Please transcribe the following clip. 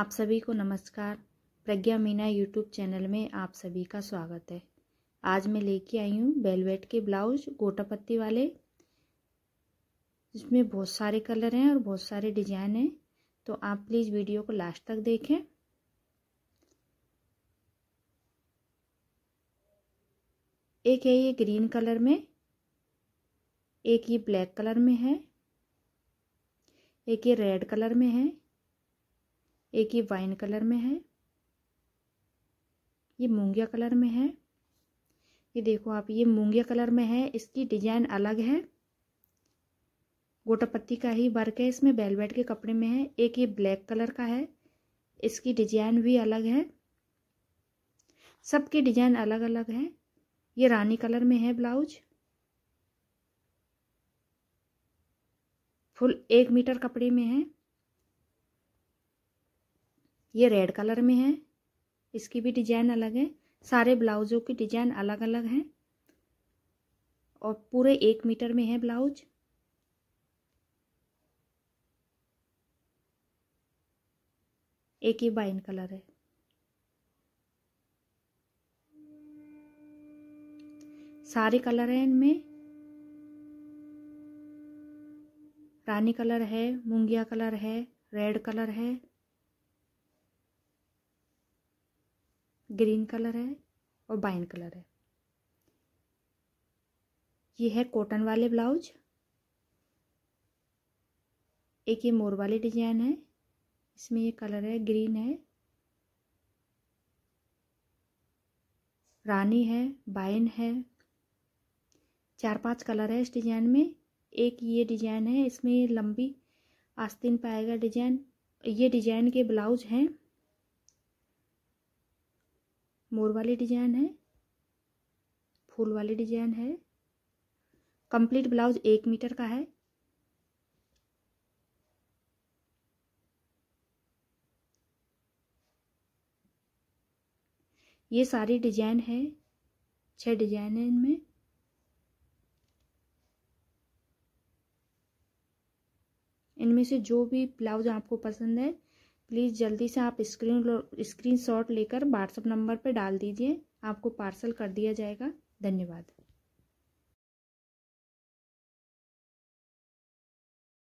आप सभी को नमस्कार प्रज्ञा मीना यूट्यूब चैनल में आप सभी का स्वागत है आज मैं लेके आई हूँ बेलवेट के ब्लाउज गोटा पत्ती वाले इसमें बहुत सारे कलर हैं और बहुत सारे डिजाइन हैं तो आप प्लीज़ वीडियो को लास्ट तक देखें एक है ये ग्रीन कलर में एक ये ब्लैक कलर में है एक ये रेड कलर में है एक ये वाइन कलर में है ये मूंगिया कलर में है ये देखो आप ये मूंगिया कलर में है इसकी डिजाइन अलग है गोटा पत्ती का ही वर्क है इसमें बेलवेट के कपड़े में है एक ये ब्लैक कलर का है इसकी डिजाइन भी अलग है सबकी डिजाइन अलग अलग है ये रानी कलर में है ब्लाउज फुल एक मीटर कपड़े में है ये रेड कलर में है इसकी भी डिजाइन अलग है सारे ब्लाउज़ों की डिजाइन अलग अलग है और पूरे एक मीटर में है ब्लाउज एक ही बाइन कलर है सारे कलर हैं इनमें रानी कलर है मुंगिया कलर है रेड कलर है ग्रीन कलर है और बाइन कलर है ये है कॉटन वाले ब्लाउज एक ये मोर वाले डिजाइन है इसमें ये कलर है ग्रीन है रानी है बाइन है चार पांच कलर है इस डिजाइन में एक ये डिजाइन है इसमें लंबी आस्तीन पाएगा डिजाइन ये डिजाइन के ब्लाउज हैं मोर वाली डिजाइन है फूल वाली डिजाइन है कंप्लीट ब्लाउज एक मीटर का है ये सारी डिजाइन है छह डिजाइन है इनमें इनमें से जो भी ब्लाउज आपको पसंद है प्लीज़ जल्दी से आप स्क्रीन स्क्रीन शॉट लेकर व्हाट्सअप नंबर पर डाल दीजिए आपको पार्सल कर दिया जाएगा धन्यवाद